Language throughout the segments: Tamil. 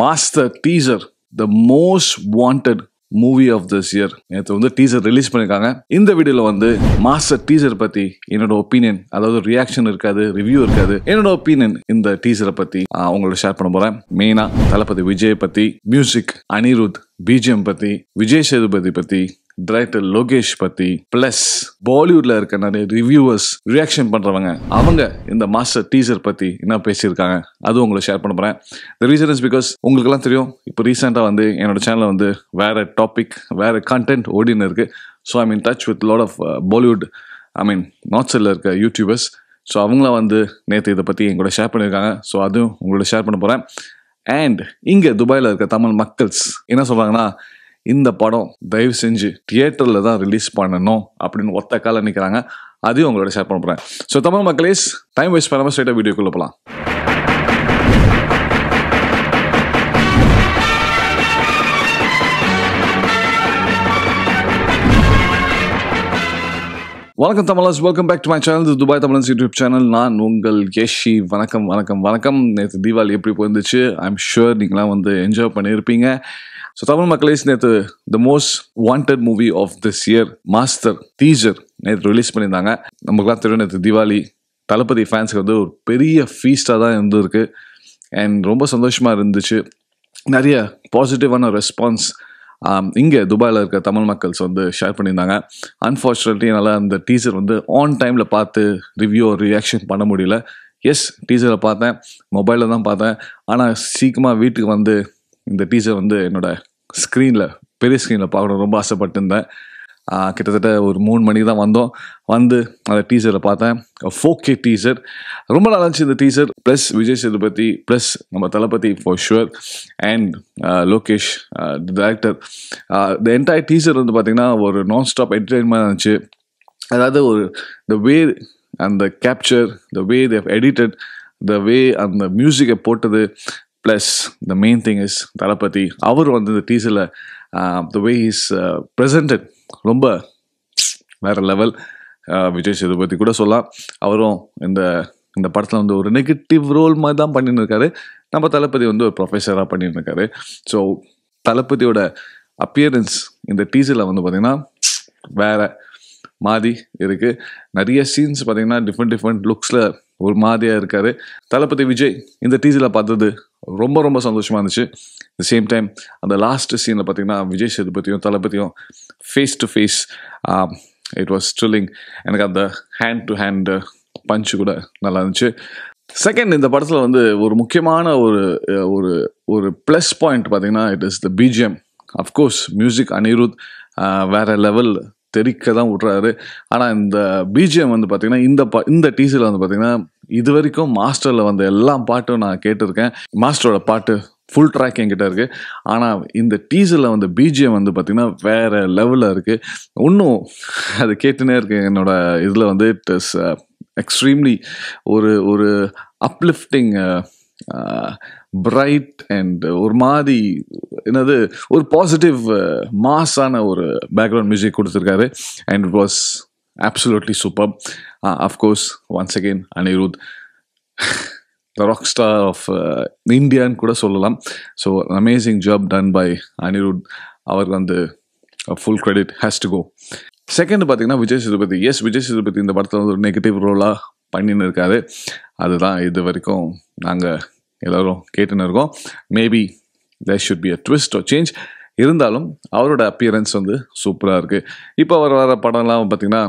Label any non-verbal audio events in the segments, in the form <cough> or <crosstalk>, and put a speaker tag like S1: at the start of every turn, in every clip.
S1: Master teaser the most wanted movie of this year நேற்று வந்து டீசர் ரிலீஸ் பண்ணியிருக்காங்க இந்த வீடியோவில் வந்து மாஸ்டர் டீசர் பற்றி என்னோட ஒப்பீனியன் அதாவது ரியாக்ஷன் இருக்காது ரிவ்யூ இருக்காது என்னோட ஒப்பீனியன் இந்த டீசரை பற்றி உங்களோட ஷேர் பண்ண போகிறேன் மெயினாக தளபதி விஜய் பற்றி மியூசிக் அனிருத் பிஜிஎம் பற்றி விஜய் சேதுபதி பற்றி டைரக்டர் லோகேஷ் பத்தி பிளஸ் பாலிவுட்ல இருக்க நிறைய ரிவ்யூவர்ஸ் ரியாக்ஷன் பண்றவங்க அவங்க இந்த மாஸ்டர் டீசர் பத்தி என்ன பேசியிருக்காங்க அது உங்களுக்கு ஷேர் பண்ண போறேன் த ரீசன் இஸ் பிகாஸ் உங்களுக்குலாம் தெரியும் இப்போ ரீசெண்டா வந்து என்னோட சேனல் வந்து வேற டாபிக் வேற கண்டென்ட் ஓடினு இருக்கு so I mean touch with lot of Bollywood I mean north சைடில் இருக்க யூடியூபர்ஸ் ஸோ அவங்களாம் வந்து நேற்று இதை பற்றி எங்களோட ஷேர் பண்ணியிருக்காங்க ஸோ அதுவும் உங்களோட ஷேர் பண்ண போகிறேன் அண்ட் இங்கே துபாயில் இருக்க தமிழ் மக்கள்ஸ் என்ன சொல்கிறாங்கன்னா இந்த படம் தயவு செஞ்சு தியேட்டரில் தான் ரிலீஸ் பண்ணணும் அப்படின்னு ஒத்த கால நிற்கிறாங்க அதையும் உங்களோட ஷேர் பண்ண போகிறேன் ஸோ தமிழ் மக்களேஸ் டைம் வேஸ்ட் பண்ணாமல் ஸ்ட்ரைட்டாக வீடியோக்குள்ளே போகலாம் வணக்கம் தமிழாஸ் welcome back to my channel Dubai Tamilans YouTube channel நான் உங்கள் கேஷி வணக்கம் வணக்கம் வணக்கம் நேற்று தீபாவளி எப்படி போயிருந்துச்சு ஐ ஷுர் நீங்களாம் வந்து என்ஜாய் பண்ணியிருப்பீங்க ஸோ தமிழ் மக்களே நேற்று the most wanted movie of this year Master teaser நேற்று ரிலீஸ் பண்ணியிருந்தாங்க நமக்குலாம் தெரியும் நேற்று தீபாவளி தளபதி ஃபேன்ஸுக்கு வந்து ஒரு பெரிய ஃபீஸ்டாக தான் இருந்திருக்கு அண்ட் ரொம்ப சந்தோஷமாக இருந்துச்சு நிறைய பாசிட்டிவான ரெஸ்பான்ஸ் இங்கே துபாயில் இருக்க தமிழ் மக்கள்ஸ் வந்து ஷேர் பண்ணியிருந்தாங்க அன்ஃபார்ச்சுனேட்லி என்னால் அந்த டீசர் வந்து ஆன் டைமில் பார்த்து ரிவ்யூ ரியாக்ஷன் பண்ண முடியல எஸ் டீசரை பார்த்தேன் மொபைலில் தான் பார்த்தேன் ஆனால் சீக்கிரமாக வீட்டுக்கு வந்து இந்த டீச்சர் வந்து என்னோடய ஸ்க்ரீனில் பெரிய ஸ்க்ரீனில் பார்க்கணும் ரொம்ப ஆசைப்பட்டிருந்தேன் கிட்டத்தட்ட ஒரு மூணு மணிக்கு தான் வந்தோம் வந்து அந்த டீசரை பார்த்தேன் ஃபோக்கே டீசர் ரொம்ப நல்லா இருந்துச்சு இந்த teaser plus Vijay Sethupathi plus நம்ம Thalapathy for sure and Lokesh director the entire teaser வந்து பார்த்திங்கன்னா ஒரு நான் ஸ்டாப் என்டர்டைன்மெண்ட் இருந்துச்சு அதாவது ஒரு த வே அந்த capture the way they edited the way அந்த மியூசிக்கை போட்டது plus the main thing is Thalapathy அவர் வந்து இந்த டீசரில் த வே இஸ் ப்ரெசன்டட் ரொம்ப வேறு லெவல் விஜய் சேதுபதி கூட சொல்லலாம் அவரும் இந்த இந்த படத்தில் வந்து ஒரு நெகட்டிவ் ரோல் மாதிரி தான் பண்ணியிருக்காரு நம்ம தளபதி வந்து ஒரு ப்ரொஃபஸராக பண்ணியிருக்காரு ஸோ தளபதியோட அப்பியரன்ஸ் இந்த டீசரில் வந்து பார்த்திங்கன்னா வேறு மாதிரி இருக்குது நிறைய சீன்ஸ் பார்த்திங்கன்னா டிஃப்ரெண்ட் டிஃப்ரெண்ட் லுக்ஸில் ஒரு மாதிரியாக இருக்கார் தளபதி விஜய் இந்த டீசியில் பார்த்தது ரொம்ப ரொம்ப சந்தோஷமாக இருந்துச்சு த சேம் டைம் அந்த லாஸ்ட் சீனில் பார்த்தீங்கன்னா விஜய் சேதுபதியும் தளபதியும் face to face it was thrilling எனக்கு அந்த ஹேண்ட் டு ஹேண்ட் பஞ்சு கூட நல்லா இருந்துச்சு செகண்ட் இந்த படத்தில் வந்து ஒரு முக்கியமான ஒரு uh, ஒரு ஒரு ப்ளஸ் பாயிண்ட் பார்த்திங்கன்னா it is the BGM of course music Anirudh uh, வேறு லெவல் தெரிக்க தான் விட்றாரு ஆனால் இந்த பிஜிஎம் வந்து பார்த்திங்கன்னா இந்த ப இந்த டீசியில் வந்து பார்த்திங்கன்னா இது வரைக்கும் மாஸ்டரில் வந்த எல்லா பாட்டும் நான் கேட்டிருக்கேன் மாஸ்டரோட பாட்டு ஃபுல் ட்ராக் என்கிட்ட இருக்குது ஆனால் இந்த டீசரில் வந்து பிஜிஎம் வந்து பார்த்திங்கன்னா வேறு லெவலில் இருக்குது இன்னும் அது கேட்டுனே இருக்கேன் என்னோடய இதில் வந்து இட் இஸ் எக்ஸ்ட்ரீம்லி ஒரு ஒரு அப்லிஃப்டிங் பிரைட் அண்ட் ஒரு மாதிரி என்னது ஒரு பாசிட்டிவ் மாஸான uh, ஒரு பேக்ரவுண்ட் மியூசிக் கொடுத்துருக்காரு and it was absolutely superb. Uh, of course, once again, Anirudh. The rock star of இந்தியான்னு கூட சொல்லலாம் so amazing job done by Anirudh அவருக்கு வந்து full credit has to go second பார்த்தீங்கன்னா விஜய் சேதுபதி எஸ் விஜய் சேதுபதி இந்த படத்தில் வந்து ஒரு நெகட்டிவ் ரோலாக பண்ணின்னு இருக்காரு அதுதான் இது வரைக்கும் நாங்கள் எல்லோரும் கேட்டுன்னு இருக்கோம் maybe they should be a twist or change இருந்தாலும் அவரோட அப்பியரன்ஸ் வந்து சூப்பராக இருக்குது இப்போ அவர் வர படம்லாம் பார்த்திங்கன்னா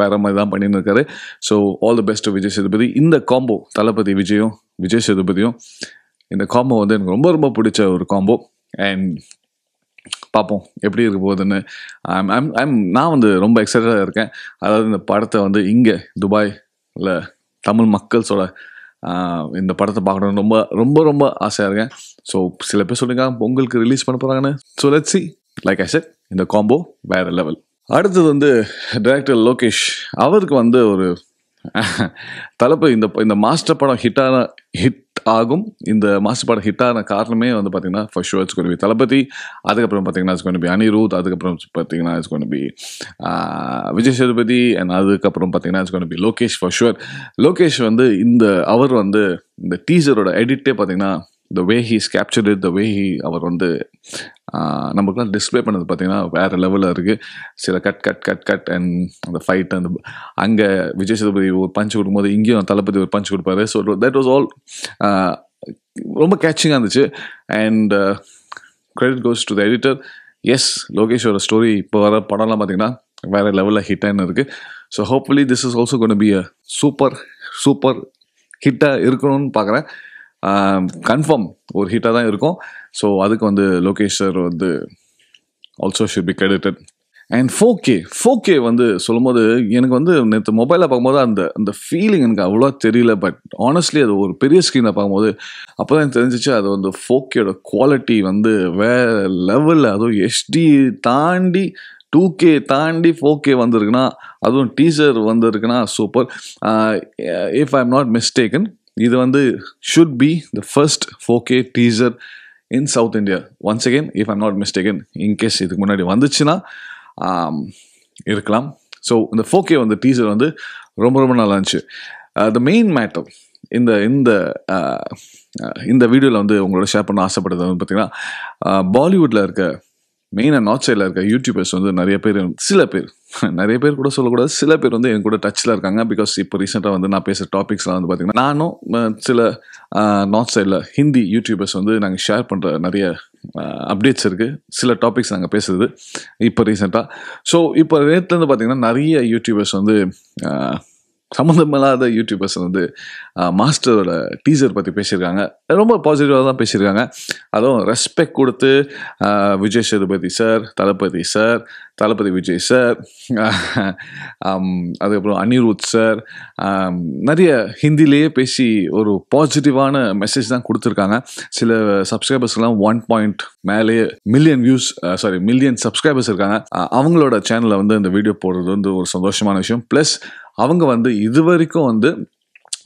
S1: வேற மாதிரி தான் பண்ணின்னு இருக்காரு so all the best Vijay Sethupathi இந்த காம்போ தளபதி விஜயும் விஜய் சேதுபதியும் இந்த காம்போ வந்து எனக்கு ரொம்ப ரொம்ப பிடிச்ச ஒரு காம்போ அண்ட் பார்ப்போம் எப்படி இருக்க போகுதுன்னு ஐம் ஐம் ஐம் நான் வந்து ரொம்ப எக்ஸைட்டடாக இருக்கேன் அதாவது இந்த படத்தை வந்து இங்கே துபாயில் தமிழ் மக்கள்ஸோட இந்த படத்தை பார்க்கணும்னு ரொம்ப ரொம்ப ரொம்ப ஆசையாக இருக்கேன் ஸோ சில பேர் சொல்லுங்க பொங்கலுக்கு ரிலீஸ் பண்ண போகிறாங்கன்னு so let's see like I said இந்த காம்போ வேறு லெவல் அடுத்தது வந்து டைரக்டர் லோகேஷ் அவருக்கு வந்து ஒரு தலைப்பு இந்த இந்த மாஸ்டர் படம் ஹிட்டான ஹிட் ஆகும் இந்த மாஸ்டர் படம் ஹிட்டான காரணமே வந்து பார்த்தீங்கன்னா ஃபர்ஸ்ட் ஷோ கொண்டு போய் தளபதி அதுக்கப்புறம் பார்த்தீங்கன்னா இட்ஸ் கொண்டு பி அனிருத் அதுக்கப்புறம் பார்த்தீங்கன்னா இட்ஸ் கொண்டு போய் விஜய் சேதுபதி அண்ட் அதுக்கப்புறம் பார்த்தீங்கன்னா இட்ஸ் கொண்டு போய் லோகேஷ் ஃபர்ஸ்ட் லோகேஷ் வந்து இந்த அவர் வந்து இந்த டீசரோட எடிட்டே பார்த்தீங்கன்னா the way he's captured the way he அவர் வந்து நமக்குலாம் டிஸ்பிளே பண்ணது பார்த்தீங்கன்னா வேறு லெவலில் இருக்குது சில cut cut cut cut and அந்த ஃபைட் அந்த அங்கே விஜய் சேதுபதி ஒரு பஞ்ச் கொடுக்கும்போது இங்கேயும் தளபதி ஒரு பஞ்ச் கொடுப்பாரு ஸோ தட் வாஸ் ஆல் ரொம்ப கேட்சிங்காக இருந்துச்சு and credit goes to the editor yes லோகேஷோட ஸ்டோரி இப்போ வர படம்லாம் பார்த்தீங்கன்னா வேறு லெவலில் ஆகினு இருக்குது so hopefully this is also gonna be a super super ஹிட்டாக இருக்கணும்னு பார்க்குறேன் கன்ஃபார்ம் ஒரு ஹிட்டாக தான் இருக்கும் ஸோ அதுக்கு வந்து லோகேஷ் சார் வந்து also should be credited and four K K four K வந்து சொல்லும்போது எனக்கு வந்து நேற்று மொபைலில் பார்க்கும்போது அந்த அந்த ஃபீலிங் எனக்கு அவ்வளோ தெரியல பட் ஆனஸ்ட்லி அது ஒரு பெரிய ஸ்க்ரீனில் பார்க்கும்போது அப்போ தான் தெரிஞ்சிச்சு அது வந்து ஃபோகேயோட குவாலிட்டி வந்து வேறு லெவலில் அதுவும் ஹெச்டி தாண்டி டூ கே தாண்டி ஃபோர் கே வந்திருக்குன்னா அதுவும் டீசர் வந்திருக்குன்னா super if I am not mistaken இது வந்து should be the first four K teaser in South India once again if I'm not mistaken in case இதுக்கு முன்னாடி வந்துச்சுன்னா இருக்கலாம் ஸோ இந்த ஃபோகே வந்து டீசர் வந்து ரொம்ப ரொம்ப நல்லா இருந்துச்சு த மெயின் மேட்டர் இந்த இந்த இந்த வீடியோவில் வந்து உங்களோட ஷேர் பண்ண ஆசைப்படுறது வந்து பார்த்திங்கன்னா பாலிவுட்டில் uh, இருக்க மெயினாக நார்த் சைடில் இருக்க யூடியூபர்ஸ் வந்து நிறைய பேர் சில பேர் நிறைய பேர் கூட சொல்லக்கூடாது சில பேர் வந்து என் கூட டச்சில் இருக்காங்க பிகாஸ் இப்போ ரீசெண்டாக வந்து நான் பேசுகிற டாபிக்ஸ்லாம் வந்து பார்த்திங்கன்னா நானும் சில நார்த் சைடில் ஹிந்தி யூடியூபர்ஸ் வந்து நாங்கள் ஷேர் பண்ணுற நிறைய அப்டேட்ஸ் இருக்குது சில டாபிக்ஸ் நாங்கள் பேசுறது இப்போ ரீசெண்டாக ஸோ இப்போ ரேட்லேருந்து பார்த்திங்கன்னா நிறைய யூடியூபர்ஸ் வந்து சம்மந்தமில்லாத யூடியூபர்ஸ் வந்து மாஸ்டரோட டீசர் பற்றி பேசியிருக்காங்க ரொம்ப பாசிட்டிவாக தான் பேசியிருக்காங்க அதுவும் ரெஸ்பெக்ட் கொடுத்து Vijay Sethupathi sir Thalapathy sir Thalapathy Vijay sir அதுக்கப்புறம் அனிருத் சார் நிறைய ஹிந்திலேயே பேசி ஒரு பாசிட்டிவான மெசேஜ் தான் கொடுத்துருக்காங்க சில சப்ஸ்கிரைபர்ஸ்லாம் ஒன் பாயிண்ட் மேலேயே million views sorry million subscribers இருக்காங்க அவங்களோட சேனலில் வந்து இந்த வீடியோ போடுறது வந்து ஒரு சந்தோஷமான விஷயம் ப்ளஸ் அவங்க வந்து இது வரைக்கும் வந்து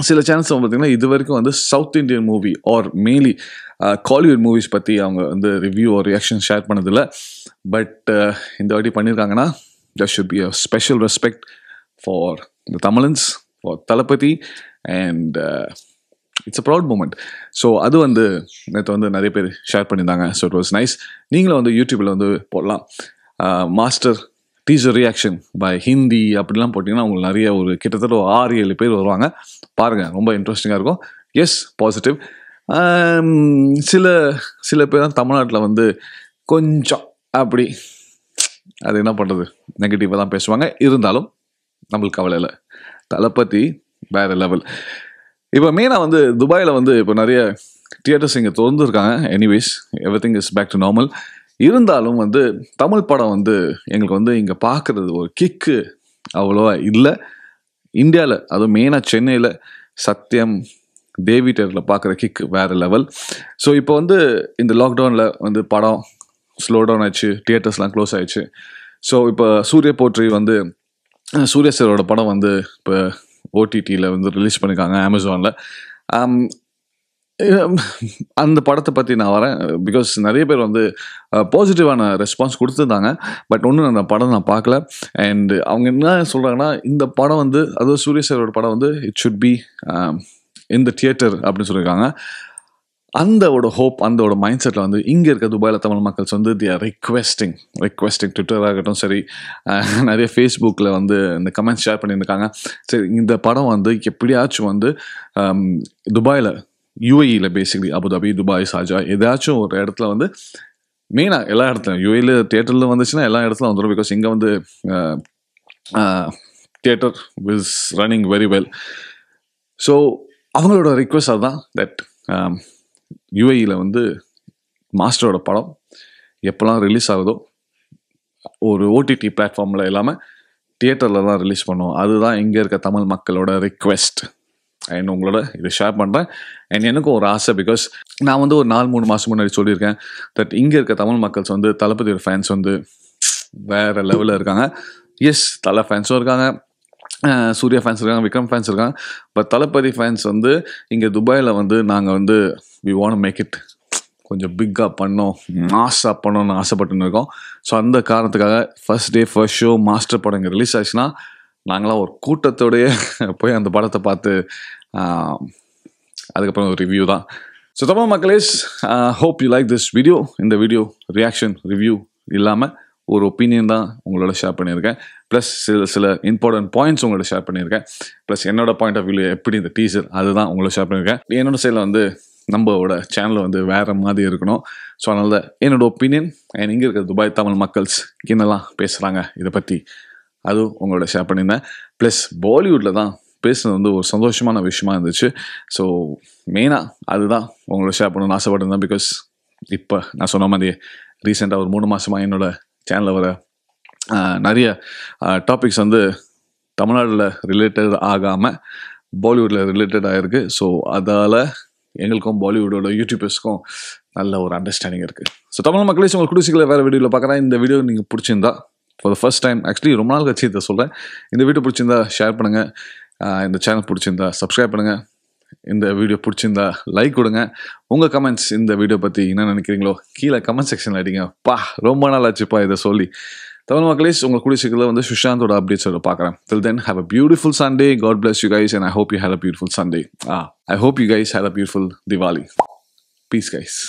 S1: சில சேனல்ஸ் பார்த்திங்கன்னா இது வரைக்கும் வந்து South Indian movie or mainly Kollywood movies பற்றி அவங்க வந்து ரிவ்யூ ஒரு ரியாக்ஷன் ஷேர் பண்ணதில்லை பட் இந்த வாட்டி பண்ணியிருக்காங்கன்னா that should be a special respect for the Tamilans for Thalapathy and it's a proud moment so அது வந்து நேற்று வந்து நிறைய பேர் ஷேர் பண்ணியிருந்தாங்க ஸோ இட் வாஸ் நைஸ் நீங்களும் வந்து யூடியூப்பில் வந்து போடலாம் Master teaser reaction by Hindi அப்படிலாம் போட்டிங்கன்னா உங்களுக்கு நிறைய ஒரு கிட்டத்தட்ட ஒரு ஆறு ஏழு பேர் வருவாங்க பாருங்கள் ரொம்ப இன்ட்ரெஸ்டிங்காக இருக்கும் எஸ் பாசிட்டிவ் சில சில பேர் தான் தமிழ்நாட்டில் வந்து கொஞ்சம் அப்படி அது என்ன பண்ணுறது நெகட்டிவாக தான் பேசுவாங்க இருந்தாலும் நம்மளுக்கு கவலை இல்லை தளபதி வேறு லெவல் இப்போ மெயினாக வந்து துபாயில் வந்து இப்போ நிறைய தியேட்டர்ஸ் இங்கே திறந்துருக்காங்க anyways everything is back to normal இருந்தாலும் வந்து தமிழ் படம் வந்து எங்களுக்கு வந்து இங்கே பார்க்குறது ஒரு கிக்கு அவ்வளோவா இல்லை இந்தியாவில் அதுவும் மெயினாக சென்னையில் சத்யம் தேவி தேட்டரில் பார்க்குற கிக்கு வேறு லெவல் ஸோ இப்போ வந்து இந்த லாக்டவுனில் வந்து படம் ஸ்லோ டவுன் ஆயிடுச்சு தியேட்டர்ஸ்லாம் க்ளோஸ் ஆயிடுச்சு ஸோ இப்போ சூரிய போற்றி வந்து சூரிய படம் வந்து இப்போ ஓடிடியில் வந்து ரிலீஸ் பண்ணியிருக்காங்க அமேசானில் <laughs> அந்த படத்தை பற்றி நான் வரேன் பிகாஸ் நிறைய பேர் வந்து பாசிட்டிவான ரெஸ்பான்ஸ் கொடுத்துருந்தாங்க பட் ஒன்றும் அந்த படம் நான் பார்க்கல அண்டு அவங்க என்ன சொல்கிறாங்கன்னா இந்த படம் வந்து அதாவது சூரிய படம் வந்து இட் ஷுட் பி இந்த தியேட்டர் அப்படின்னு சொல்லியிருக்காங்க அந்தோட ஹோப் அந்தோட மைண்ட் செட்டில் வந்து இங்கே இருக்க துபாயில் தமிழ் மக்கள்ஸ் வந்து தி ஆர் ரிக்வெஸ்டிங் ரிக்வெஸ்டிங் ட்விட்டராகட்டும் சரி நிறைய ஃபேஸ்புக்கில் வந்து இந்த கமெண்ட்ஸ் ஷேர் பண்ணியிருக்காங்க சரி இந்த படம் வந்து எப்படியாச்சும் வந்து துபாயில் யூஏஇயில் e பேசிக்கலி அபுதாபி துபாய் ஷாஜா ஏதாச்சும் ஒரு இடத்துல வந்து மெயினாக எல்லா இடத்துலையும் யூஏயில் e தேட்டரில் வந்துச்சுன்னா எல்லா இடத்துல வந்துடும் பிகாஸ் இங்கே வந்து theatre is running very well so அவங்களோட ரிக்வெஸ்ட் அதுதான் தட் யூஏஇயில் e வந்து மாஸ்டரோட படம் எப்போல்லாம் ரிலீஸ் ஆகுதோ ஒரு ஓடிடி பிளாட்ஃபார்மில் இல்லாமல் தியேட்டரில் தான் ரிலீஸ் பண்ணுவோம் அதுதான் இங்கே இருக்க தமிழ் மக்களோட ரிக்வெஸ்ட் அண்ட் உங்களோட இதை ஷேர் பண்ணுறேன் அண்ட் எனக்கும் ஒரு ஆசை பிகாஸ் நான் வந்து ஒரு நாலு மூணு மாதம் முன்னாடி சொல்லியிருக்கேன் தட் இங்கே இருக்க தமிழ் மக்கள்ஸ் வந்து தளபதியோட ஃபேன்ஸ் வந்து வேறு லெவலில் இருக்காங்க எஸ் தலை ஃபேன்ஸும் இருக்காங்க சூர்யா ஃபேன்ஸ் இருக்காங்க விக்ரம் ஃபேன்ஸ் இருக்காங்க பட் தளபதி ஃபேன்ஸ் வந்து இங்கே துபாயில் வந்து நாங்கள் வந்து வி வாண்ட் மேக் இட் கொஞ்சம் பிக்காக பண்ணோம் மாஸாக பண்ணோன்னு ஆசைப்பட்டுன்னு இருக்கோம் ஸோ அந்த காரணத்துக்காக first day first show Master படம் இங்கே ரிலீஸ் ஆச்சுன்னா நாங்களாம் ஒரு கூட்டத்தோடைய <laughs> போய் அந்த படத்தை பார்த்து அதுக்கப்புறம் ஒரு ரிவ்யூ தான் சுத்தமாக மக்களே hope you like this video இந்த வீடியோ ரியாக்ஷன் ரிவ்யூ இல்லாமல் ஒரு ஒப்பீனியன் தான் உங்களோட ஷேர் பண்ணியிருக்கேன் ப்ளஸ் சில சில இம்பார்ட்டன்ட் பாயிண்ட்ஸ் உங்களோட ஷேர் பண்ணியிருக்கேன் ப்ளஸ் என்னோட பாயிண்ட் ஆஃப் வியூ எப்படி இந்த டீசர் அதுதான் உங்களோட ஷேர் பண்ணியிருக்கேன் என்னோட சைடில் வந்து நம்மளோட சேனல் வந்து வேறு மாதிரி இருக்கணும் ஸோ அதனால் என்னோட ஒப்பீனியன் அண்ட் இங்கே இருக்கிற துபாய் தமிழ் மக்கள்ஸ் என்னெல்லாம் பேசுகிறாங்க இதை பற்றி அதுவும் உங்களோட ஷேர் பண்ணியிருந்தேன் ப்ளஸ் பாலிவுட்டில் தான் பேசுனது வந்து ஒரு சந்தோஷமான விஷயமா இருந்துச்சு ஸோ மெயினாக அதுதான் உங்களோட ஷேர் பண்ணணும்னு ஆசைப்பட்டிருந்தேன் பிகாஸ் இப்போ நான் சொன்ன மாதிரி ரீசெண்டாக ஒரு மூணு மாதமாக என்னோடய சேனலில் வர நிறைய டாபிக்ஸ் வந்து தமிழ்நாட்டில் ரிலேட்டட் ஆகாமல் பாலிவுட்டில் ரிலேட்டட் ஆகிருக்கு ஸோ அதால் எங்களுக்கும் பாலிவுடோட யூடியூபர்ஸ்க்கும் நல்ல ஒரு அண்டர்ஸ்டாண்டிங் இருக்குது ஸோ தமிழ் மக்களே உங்கள் குடிசிக்கல வேறு வீடியோவில் பார்க்குறேன் இந்த வீடியோ நீங்கள் பிடிச்சிருந்தா for the first time actually ரொம்ப நாள் கட்சி இதை சொல்கிறேன் இந்த வீடியோ பிடிச்சிருந்தா ஷேர் பண்ணுங்கள் இந்த சேனல் பிடிச்சிருந்தா சப்ஸ்கிரைப் பண்ணுங்கள் இந்த வீடியோ பிடிச்சிருந்தா லைக் கொடுங்க உங்கள் கமெண்ட்ஸ் இந்த வீடியோ பற்றி என்ன நினைக்கிறீங்களோ கீழே கமெண்ட் செக்ஷனில் அடிங்க பா ரொம்ப நாள் ஆச்சுப்பா இதை சொல்லி தமிழ் மக்களே உங்கள் கூடிய சீக்கிரம் வந்து சுஷாந்தோட அப்டேட்ஸோட பார்க்குறேன் till then have a beautiful Sunday God bless you guys and I hope you have a beautiful Sunday ah I hope you guys have a beautiful Diwali peace guys